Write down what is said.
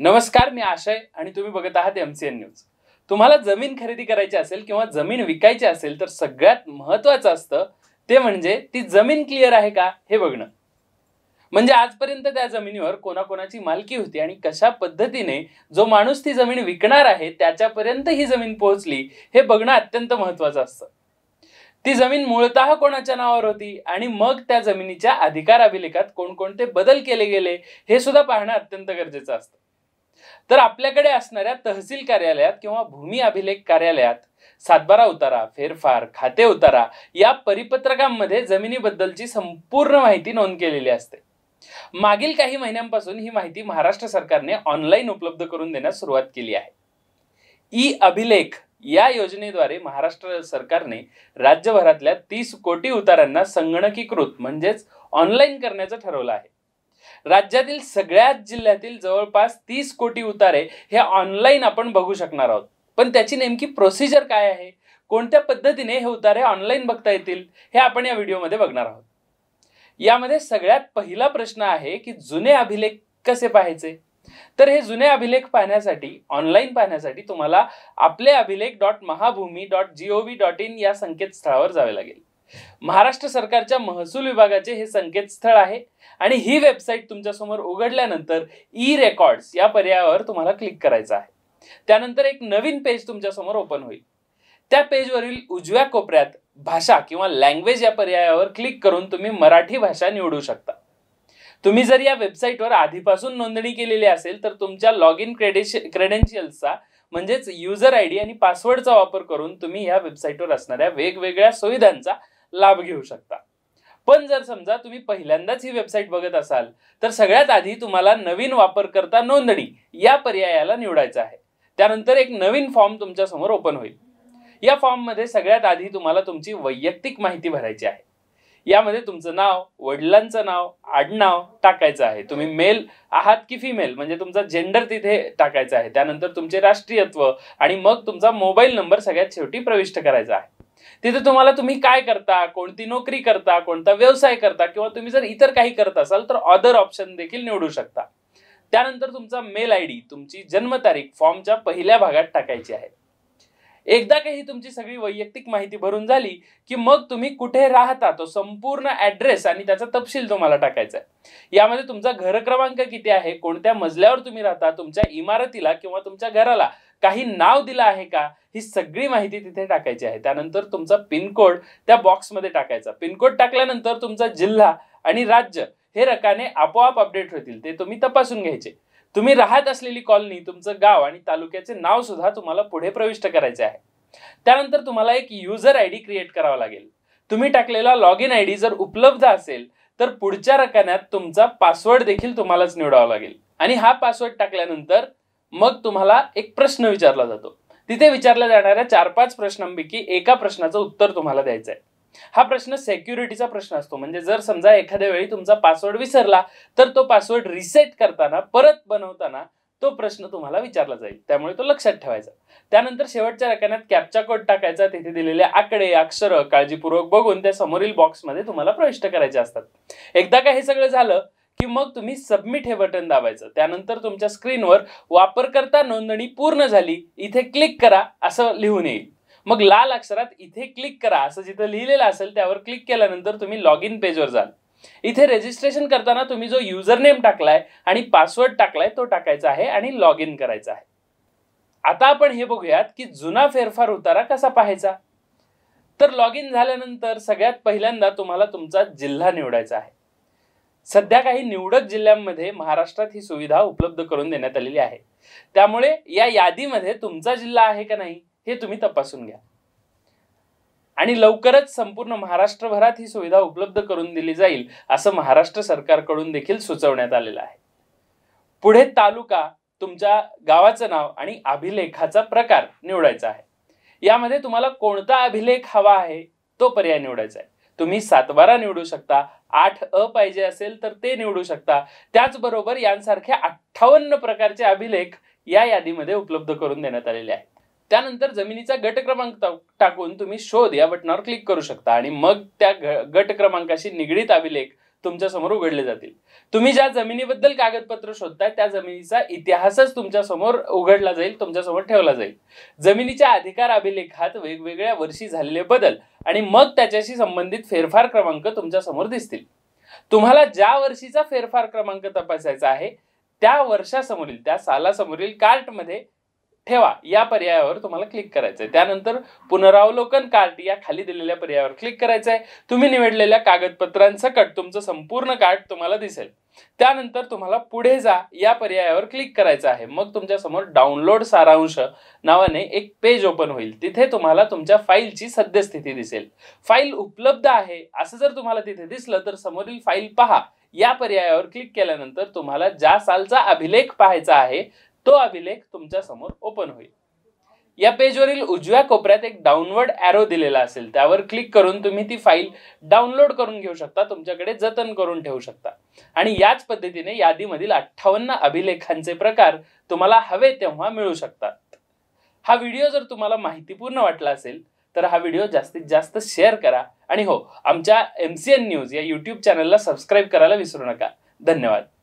नमस्कार मी आशय आणि तुम्ही बघत आहात एम सी एन न्यूज तुम्हाला जमीन खरेदी करायची असेल किंवा जमीन विकायची असेल तर सगळ्यात महत्वाचं असतं ते म्हणजे ती जमीन क्लिअर आहे का हे बघणं म्हणजे आजपर्यंत त्या जमिनीवर कोणाकोणाची मालकी होती आणि कशा पद्धतीने जो माणूस ती जमीन विकणार आहे त्याच्यापर्यंत ही जमीन पोहोचली हे बघणं अत्यंत महत्वाचं असतं ती जमीन मूळत कोणाच्या नावावर होती आणि मग त्या जमिनीच्या अधिकार अभिलेखात कोणकोणते बदल केले गेले हे सुद्धा पाहणं अत्यंत गरजेचं असतं तर आपल्याकडे असणाऱ्या तहसील कार्यालयात किंवा भूमी अभिलेख कार्यालयात सातबारा उतारा फेरफार खाते उतारा या परिपत्रकांमध्ये जमिनीबद्दलची संपूर्ण माहिती नोंद केलेली असते मागील काही महिन्यांपासून ही माहिती महाराष्ट्र सरकारने ऑनलाईन उपलब्ध करून देण्यास सुरुवात केली आहे ई अभिलेख या योजनेद्वारे महाराष्ट्र सरकारने राज्यभरातल्या तीस कोटी उतारांना संगणकीकृत म्हणजेच ऑनलाईन करण्याचं ठरवलं आहे राज्यातील सगळ्याच जिल्ह्यातील जवळपास तीस कोटी उतारे हे ऑनलाईन आपण बघू शकणार आहोत पण त्याची नेमकी प्रोसिजर काय आहे कोणत्या पद्धतीने हे उतारे ऑनलाईन बघता येतील हे आपण या व्हिडिओमध्ये बघणार आहोत यामध्ये सगळ्यात पहिला प्रश्न आहे की जुने अभिलेख कसे पाहायचे तर हे जुने अभिलेख पाहण्यासाठी ऑनलाईन पाहण्यासाठी तुम्हाला आपले अभिलेख dot Mahabhumi dot G O dot in या संकेतस्थळावर जावे लागेल महाराष्ट्र सरकारच्या महसूल विभागाचे हे संकेतस्थळ आहे आणि ही वेबसाईट तुमच्यासमोर उघडल्यानंतर ई रेकॉर्ड्स या पर्यायावर तुम्हाला क्लिक करायचं आहे त्यानंतर एक नवीन पेज समोर ओपन होईल त्या पेजवरील उजव्या कोपऱ्यात भाषा किंवा लँग्वेज या पर्यायावर क्लिक करून तुम्ही मराठी भाषा निवडू शकता तुम्ही जर या वेबसाईटवर आधीपासून नोंदणी केलेली असेल तर तुमच्या लॉग इन क्रेडेश क्रेडेन्शियल्सचा म्हणजेच युजर आय डी आणि पासवर्डचा वापर करून तुम्ही या वेबसाईटवर असणाऱ्या वेगवेगळ्या सुविधांचा लाभ घेऊ शकता पण जर समजा तुम्ही पहिल्यांदाच ही वेबसाईट बघत असाल तर सगळ्यात आधी तुम्हाला नवीन वापरकर्ता नोंदणी या पर्यायाला निवडायचं आहे त्यानंतर एक नवीन फॉर्म तुमच्या समोर ओपन होईल या फॉर्म मध्ये सगळ्यात आधी तुम्हाला तुमची वैयक्तिक माहिती भरायची आहे यामध्ये तुमचं नाव वडिलांचं नाव आडनाव टाकायचं आहे तुम्ही मेल आहात की फिमेल म्हणजे तुमचा जेंडर तिथे टाकायचं आहे त्यानंतर तुमचे राष्ट्रीयत्व आणि मग तुमचा मोबाईल नंबर सगळ्यात शेवटी प्रविष्ट करायचा आहे तिथे तुम्हाला तुम्ही काय करता कोणती नोकरी करता कोणता व्यवसाय करता किंवा तुम्ही जर इतर काही करत असाल तर अदर ऑप्शन देखील निवडू शकता त्यानंतर तुमचा मेल आय डी तुमची जन्मतारीख फॉर्मच्या पहिल्या भागात टाकायची आहे एकदा काही तुमची सगळी वैयक्तिक माहिती भरून झाली की मग तुम्ही कुठे राहता तो संपूर्ण ऍड्रेस आणि त्याचा तपशील तुम्हाला टाकायचा आहे यामध्ये तुमचा घर क्रमांक किती आहे कोणत्या मजल्यावर तुम्ही राहता तुमच्या इमारतीला किंवा तुमच्या घराला काही नाव दिलं आहे का ही सगळी माहिती तिथे टाकायची आहे त्यानंतर तुमचा पिनकोड त्या बॉक्समध्ये टाकायचा पिनकोड टाकल्यानंतर तुमचा जिल्हा आणि राज्य हे रकाने आपोआप अपडेट होतील ते तुम्ही तपासून घ्यायचे तुम्ही राहत असलेली कॉलनी तुमचं गाव आणि तालुक्याचे नाव सुद्धा तुम्हाला पुढे प्रविष्ट करायचे आहे त्यानंतर तुम्हाला एक युजर आय डी क्रिएट करावा लागेल तुम्ही टाकलेला लॉग इन आय जर उपलब्ध असेल तर पुढच्या रकान्यात तुमचा पासवर्ड देखील तुम्हालाच निवडावा लागेल आणि हा पासवर्ड टाकल्यानंतर मग तुम्हाला एक प्रश्न विचारला जातो तिथे विचारल्या जाणाऱ्या चार पाच प्रश्नांपैकी एका प्रश्नाचं उत्तर तुम्हाला द्यायचं आहे हा प्रश्न सेक्युरिटीचा प्रश्न असतो म्हणजे जर समजा एखाद्या वेळी तुमचा पासवर्ड विसरला तर तो पासवर्ड रिसेट करताना परत बनवताना तो प्रश्न तुम्हाला विचारला जाईल त्यामुळे तो लक्षात ठेवायचा त्यानंतर शेवटच्या रकान्यात कॅपचा कोड टाकायचा तिथे दिलेले आकडे अक्षर काळजीपूर्वक बघून त्या समोरील बॉक्समध्ये तुम्हाला प्रविष्ट करायचे असतात एकदा का हे सगळं झालं की मग तुम्ही सबमिट हे बटन दाबायचं त्यानंतर तुमच्या स्क्रीनवर वापरकर्ता नोंदणी पूर्ण झाली इथे क्लिक करा असं लिहून येईल मग लाल अक्षरात इथे क्लिक करा असं जिथं लिहिलेलं असेल त्यावर क्लिक केल्यानंतर तुम्ही लॉग इन पेजवर जाल इथे रेजिस्ट्रेशन करताना तुम्ही जो युजर नेम टाकलाय आणि पासवर्ड टाकलाय तो टाकायचा आहे आणि लॉग इन करायचा आहे आता आपण हे बघूयात की जुना फेरफार उतारा कसा पाहायचा तर लॉग इन झाल्यानंतर सगळ्यात पहिल्यांदा तुम्हाला तुमचा जिल्हा निवडायचा आहे सध्या काही निवडक जिल्ह्यांमध्ये महाराष्ट्रात ही सुविधा उपलब्ध करून देण्यात आलेली आहे त्यामुळे या यादीमध्ये तुमचा जिल्हा आहे का नाही हे तुम्ही तपासून घ्या आणि लवकरच संपूर्ण महाराष्ट्रभरात ही सुविधा उपलब्ध करून दिली जाईल असं महाराष्ट्र सरकारकडून देखील सुचवण्यात आलेलं आहे पुढे तालुका तुमच्या गावाचं नाव आणि अभिलेखाचा प्रकार निवडायचा आहे यामध्ये तुम्हाला कोणता अभिलेख हवा आहे तो पर्याय निवडायचा आहे तुम्ही सातबारा निवडू शकता आठ अ पाहिजे असेल तर ते निवडू शकता त्याचबरोबर यांसारखे अठ्ठावन्न प्रकारचे अभिलेख या यादीमध्ये उपलब्ध करून देण्यात आलेले आहेत त्यानंतर जमिनीचा गट क्रमांक टाकून तुम्ही शोध या बटनावर क्लिक करू शकता आणि मग त्या गट क्रमांकाशी निगडीत अभिलेख तुमच्या समोर उघडले जातील तुम्ही ज्या जमिनीबद्दल कागदपत्र शोधताय त्या जमिनीचा इतिहासच तुमच्या समोर उघडला जाईल समोर ठेवला जाईल जमिनीच्या अधिकार अभिलेखात वेगवेगळ्या वर्षी झालेले बदल आणि मग त्याच्याशी संबंधित फेरफार क्रमांक तुमच्या समोर दिसतील तुम्हाला ज्या वर्षीचा फेरफार क्रमांक तपासायचा आहे त्या वर्षासमोरील त्या सालासमोरील कार्टमध्ये ठेवा या पर्यायावर तुम्हाला क्लिक करायचं आहे त्यानंतर पुनरावलोकन कार्ड या खाली दिलेल्या पर्यायावर क्लिक करायचं आहे तुम्ही निवडलेल्या कट तुमचं संपूर्ण कार्ड तुम्हाला दिसेल त्यानंतर तुम्हाला पुढे जा या पर्यायावर क्लिक करायचं आहे मग तुमच्या समोर डाउनलोड सारांश नावाने एक पेज ओपन होईल तिथे तुम्हाला तुमच्या फाईलची सद्यस्थिती दिसेल फाईल उपलब्ध आहे असं जर तुम्हाला तिथे दिसलं तर समोरील फाईल पहा या पर्यायावर क्लिक केल्यानंतर तुम्हाला ज्या सालचा अभिलेख पाहायचा आहे तो अभिलेख तुमच्या समोर ओपन होईल या पेजवरील उजव्या कोपऱ्यात एक डाउनवर्ड ॲरो दिलेला असेल त्यावर क्लिक करून तुम्ही ती फाईल डाउनलोड करून घेऊ शकता तुमच्याकडे जतन करून ठेवू शकता आणि याच पद्धतीने यादीमधील अठ्ठावन्न अभिलेखांचे प्रकार तुम्हाला हवे तेव्हा मिळू शकतात हा व्हिडिओ जर तुम्हाला माहितीपूर्ण वाटला असेल तर हा व्हिडिओ जास्तीत जास्त शेअर करा आणि हो आमच्या एम सी एन न्यूज या यूट्यूब चॅनलला सबस्क्राईब करायला विसरू नका धन्यवाद